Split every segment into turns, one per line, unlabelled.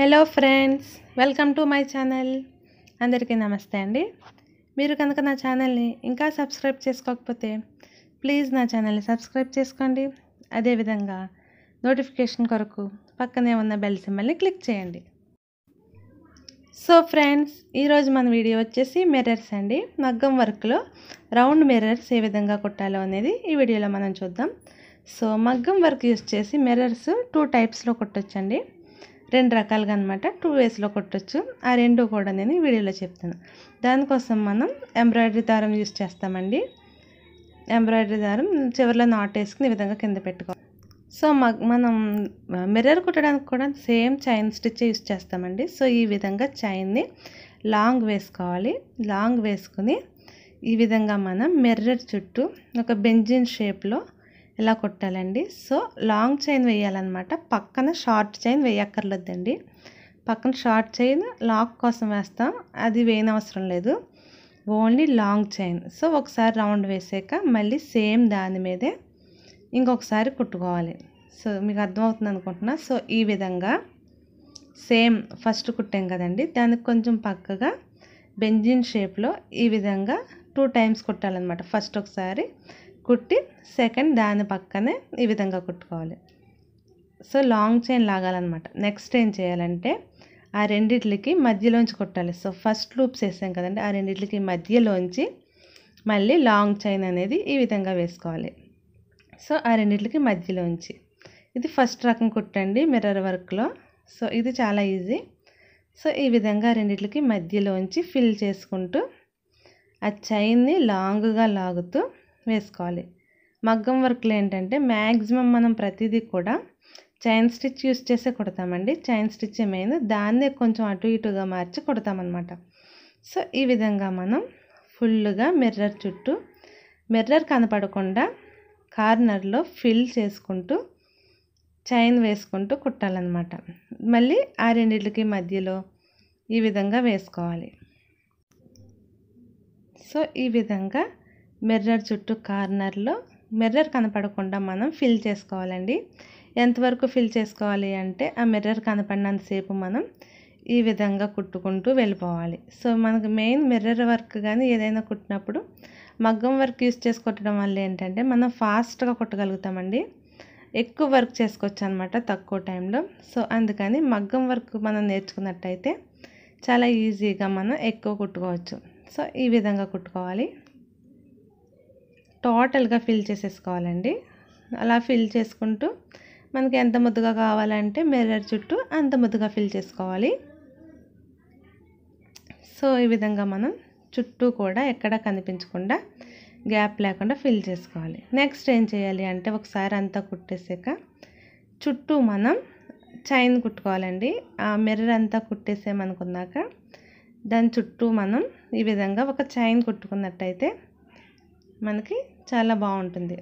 hello friends welcome to my channel అందరికీ నమస్తే అండి మీరు కనుక నా ఛానల్ని ఇంకా సబ్స్క్రైబ్ చేసుకోకపోతే ప్లీజ్ నా ఛానల్ని సబ్స్క్రైబ్ చేసుకోండి అదేవిధంగా నోటిఫికేషన్ కొరకు పక్కనే ఉన్న బెల్ సింబల్ని క్లిక్ చేయండి సో ఫ్రెండ్స్ ఈరోజు మన వీడియో వచ్చేసి మిర్రర్స్ అండి మగ్గం వర్క్లో రౌండ్ మిర్రర్స్ ఏ విధంగా కుట్టాలో అనేది ఈ వీడియోలో మనం చూద్దాం సో మగ్గం వర్క్ యూజ్ చేసి మిర్రర్స్ టూ టైప్స్లో కుట్టచ్చండి రెండు రకాలుగా అనమాట టూ వేస్లో కొట్టచ్చు ఆ రెండు కూడా నేను వీడియోలో చెప్తాను దానికోసం మనం ఎంబ్రాయిడరీ దారం యూజ్ చేస్తామండి ఎంబ్రాయిడరీ దారం చివరిలో నాట్ వేసుకుని ఈ విధంగా కింద పెట్టుకోవాలి సో మనం మిర్రర్ కుట్టడానికి కూడా సేమ్ చైన్ స్టిచ్ యూజ్ చేస్తామండి సో ఈ విధంగా చైన్ని లాంగ్ వేసుకోవాలి లాంగ్ వేసుకుని ఈ విధంగా మనం మిర్రర్ చుట్టూ ఒక బెంజిన్ షేప్లో ఇలా కుట్టాలండి సో లాంగ్ చైన్ వేయాలన్నమాట పక్కన షార్ట్ చైన్ వేయక్కర్లేదండి పక్కన షార్ట్ చైన్ లాక్ కోసం వేస్తాం అది వేయనవసరం లేదు ఓన్లీ లాంగ్ చైన్ సో ఒకసారి రౌండ్ వేసాక మళ్ళీ సేమ్ దాని మీదే ఇంకొకసారి కుట్టుకోవాలి సో మీకు అర్థమవుతుంది అనుకుంటున్నా సో ఈ విధంగా సేమ్ ఫస్ట్ కుట్టాం కదండి దానికి కొంచెం పక్కగా బెంజిన్ షేప్లో ఈ విధంగా టూ టైమ్స్ కుట్టాలన్నమాట ఫస్ట్ ఒకసారి కుట్టి సెకండ్ దాని పక్కనే ఈ విధంగా కుట్టుకోవాలి సో లాంగ్ చైన్ లాగాలన్నమాట నెక్స్ట్ ఏం చేయాలంటే ఆ రెండిట్లకి మధ్యలోంచి కుట్టాలి సో ఫస్ట్ లూప్స్ వేసాం కదండి ఆ రెండిట్లకి మధ్యలోంచి మళ్ళీ లాంగ్ చైన్ అనేది ఈ విధంగా వేసుకోవాలి సో ఆ రెండిట్లకి మధ్యలోంచి ఇది ఫస్ట్ రకం కుట్టండి మిర్రర్ వర్క్లో సో ఇది చాలా ఈజీ సో ఈ విధంగా రెండిట్లకి మధ్యలోంచి ఫిల్ చేసుకుంటూ ఆ చైన్ని లాంగ్గా లాగుతూ వేసుకోవాలి మగ్గం వర్క్లు ఏంటంటే మ్యాక్సిమం మనం ప్రతిదీ కూడా చైన్ స్టిచ్ యూస్ చేసే కుడతామండి చైన్ స్టిచ్ ఏమైంది దాన్నే కొంచెం అటు ఇటుగా మార్చి కుడతామన్నమాట సో ఈ విధంగా మనం ఫుల్గా మిర్రర్ చుట్టూ మిర్రర్ కనపడకుండా కార్నర్లో ఫిల్ చేసుకుంటూ చైన్ వేసుకుంటూ కుట్టాలన్నమాట మళ్ళీ ఆ రెండింటికి మధ్యలో ఈ విధంగా వేసుకోవాలి సో ఈ విధంగా మిర్రర్ చుట్టూ కార్నర్లో మిర్రర్ కనపడకుండా మనం ఫిల్ చేసుకోవాలండి ఎంతవరకు ఫిల్ చేసుకోవాలి అంటే ఆ మిర్రర్ కనపడినంతసేపు మనం ఈ విధంగా కుట్టుకుంటూ వెళ్ళిపోవాలి సో మనకు మెయిన్ మిర్రర్ వర్క్ కానీ ఏదైనా కుట్టినప్పుడు మగ్గం వర్క్ యూస్ చేసి కుట్టడం వల్ల ఏంటంటే మనం ఫాస్ట్గా కుట్టగలుగుతామండి ఎక్కువ వర్క్ చేసుకోవచ్చు అనమాట తక్కువ టైంలో సో అందుకని మగ్గం వర్క్ మనం నేర్చుకున్నట్టయితే చాలా ఈజీగా మనం ఎక్కువ కుట్టుకోవచ్చు సో ఈ విధంగా కుట్టుకోవాలి టోటల్గా ఫిల్ చేసేసుకోవాలండి అలా ఫిల్ చేసుకుంటూ మనకి ఎంత ముద్దుగా కావాలంటే మిర్రర్ చుట్టూ అంత ముద్దుగా ఫిల్ చేసుకోవాలి సో ఈ విధంగా మనం చుట్టూ కూడా ఎక్కడ కనిపించకుండా గ్యాప్ లేకుండా ఫిల్ చేసుకోవాలి నెక్స్ట్ ఏం చేయాలి అంటే ఒకసారి అంతా కుట్టేసాక చుట్టూ మనం చైన్ కుట్టుకోవాలండి ఆ మిర్రర్ అంతా కుట్టేసామనుకున్నాక దాని చుట్టూ మనం ఈ విధంగా ఒక చైన్ కుట్టుకున్నట్టయితే మనకి చాలా బాగుంటుంది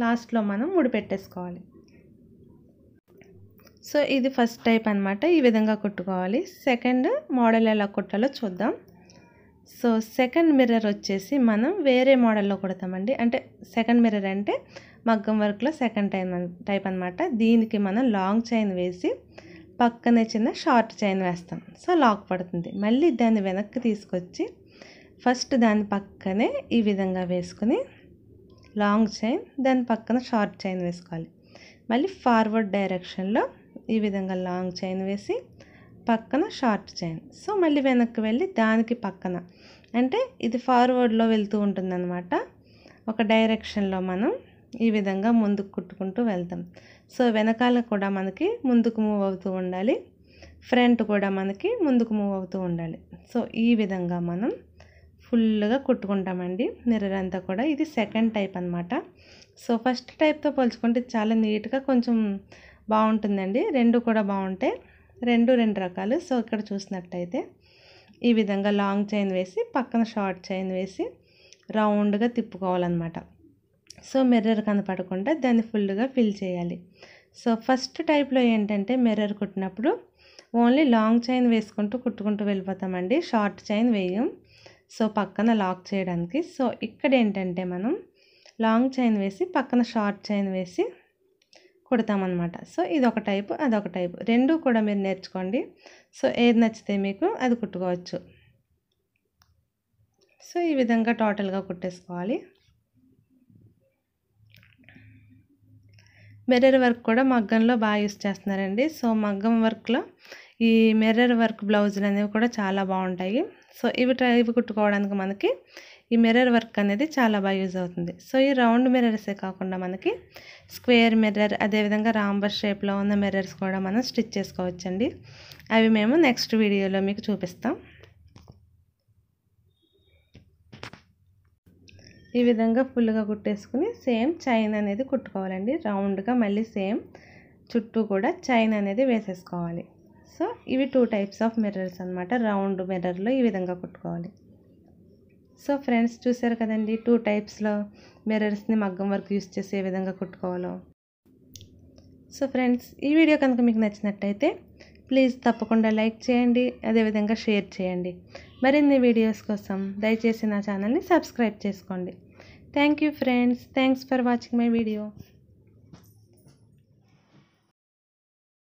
లాస్ట్లో మనం ముడి పెట్టేసుకోవాలి సో ఇది ఫస్ట్ టైప్ అనమాట ఈ విధంగా కుట్టుకోవాలి సెకండ్ మోడల్ ఎలా కుట్టాలో చూద్దాం సో సెకండ్ మిర్రర్ వచ్చేసి మనం వేరే మోడల్లో కుడతామండి అంటే సెకండ్ మిర్రర్ అంటే మగ్గం వర్క్లో సెకండ్ టైం టైప్ అనమాట దీనికి మనం లాంగ్ చైన్ వేసి పక్కనే చిన్న షార్ట్ చైన్ వేస్తాం సో లాక్ పడుతుంది మళ్ళీ దాన్ని వెనక్కి తీసుకొచ్చి ఫస్ట్ దాని పక్కనే ఈ విధంగా వేసుకుని లాంగ్ చైన్ దాని పక్కన షార్ట్ చైన్ వేసుకోవాలి మళ్ళీ ఫార్వర్డ్ డైరెక్షన్లో ఈ విధంగా లాంగ్ చైన్ వేసి పక్కన షార్ట్ చైన్ సో మళ్ళీ వెనక్కి వెళ్ళి దానికి పక్కన అంటే ఇది ఫార్వర్డ్లో వెళ్తూ ఉంటుందన్నమాట ఒక డైరెక్షన్లో మనం ఈ విధంగా ముందుకు కుట్టుకుంటూ వెళ్తాం సో వెనకాల కూడా మనకి ముందుకు మూవ్ అవుతూ ఉండాలి ఫ్రంట్ కూడా మనకి ముందుకు మూవ్ అవుతూ ఉండాలి సో ఈ విధంగా మనం ఫుల్గా కుట్టుకుంటామండి మిర్రర్ అంతా కూడా ఇది సెకండ్ టైప్ అనమాట సో ఫస్ట్ టైప్తో పోల్చుకుంటే చాలా నీట్గా కొంచెం బాగుంటుందండి రెండు కూడా బాగుంటాయి రెండు రెండు రకాలు సో ఇక్కడ చూసినట్టయితే ఈ విధంగా లాంగ్ చైన్ వేసి పక్కన షార్ట్ చైన్ వేసి రౌండ్గా తిప్పుకోవాలన్నమాట సో మిర్రర్ కనపడకుండా దాన్ని ఫుల్గా ఫిల్ చేయాలి సో ఫస్ట్ టైప్లో ఏంటంటే మిర్రర్ కుట్టినప్పుడు ఓన్లీ లాంగ్ చైన్ వేసుకుంటూ కుట్టుకుంటూ వెళ్ళిపోతామండి షార్ట్ చైన్ వేయం సో పక్కన లాక్ చేయడానికి సో ఇక్కడ ఏంటంటే మనం లాంగ్ చైన్ వేసి పక్కన షార్ట్ చైన్ వేసి కుడతామన్నమాట సో ఇది ఒక టైపు అదొక టైపు రెండు కూడా మీరు నేర్చుకోండి సో ఏది నచ్చితే మీకు అది కుట్టుకోవచ్చు సో ఈ విధంగా టోటల్గా కుట్టేసుకోవాలి మిర్రర్ వర్క్ కూడా మగ్గంలో బాగా యూస్ చేస్తున్నారండి సో మగ్గం వర్క్లో ఈ మిర్రర్ వర్క్ బ్లౌజులు అనేవి కూడా చాలా బాగుంటాయి సో ఇవి ఇవి కుట్టుకోవడానికి మనకి ఈ మిర్రర్ వర్క్ అనేది చాలా బాగా యూజ్ అవుతుంది సో ఈ రౌండ్ మిర్రర్సే కాకుండా మనకి స్క్వేర్ మిర్రర్ అదేవిధంగా రాంబర్ షేప్లో ఉన్న మిర్రర్స్ కూడా మనం స్టిచ్ చేసుకోవచ్చండి అవి మేము నెక్స్ట్ వీడియోలో మీకు చూపిస్తాం ఈ విధంగా ఫుల్గా కుట్టేసుకుని సేమ్ చైన్ అనేది కుట్టుకోవాలండి రౌండ్గా మళ్ళీ సేమ్ చుట్టూ కూడా చైన్ అనేది వేసేసుకోవాలి సో ఇవి టూ టైప్స్ ఆఫ్ మిర్రర్స్ అనమాట రౌండ్ మిర్రర్లో ఈ విధంగా కుట్టుకోవాలి సో ఫ్రెండ్స్ చూసారు కదండి టూ టైప్స్లో మిర్రర్స్ని మగ్గం వర్క్ యూస్ చేసి ఏ విధంగా కుట్టుకోవాలో సో ఫ్రెండ్స్ ఈ వీడియో కనుక మీకు నచ్చినట్టయితే ప్లీజ్ తప్పకుండా లైక్ చేయండి అదేవిధంగా షేర్ చేయండి మరిన్ని వీడియోస్ కోసం దయచేసి నా ఛానల్ని సబ్స్క్రైబ్ చేసుకోండి thank you friends thanks for watching my video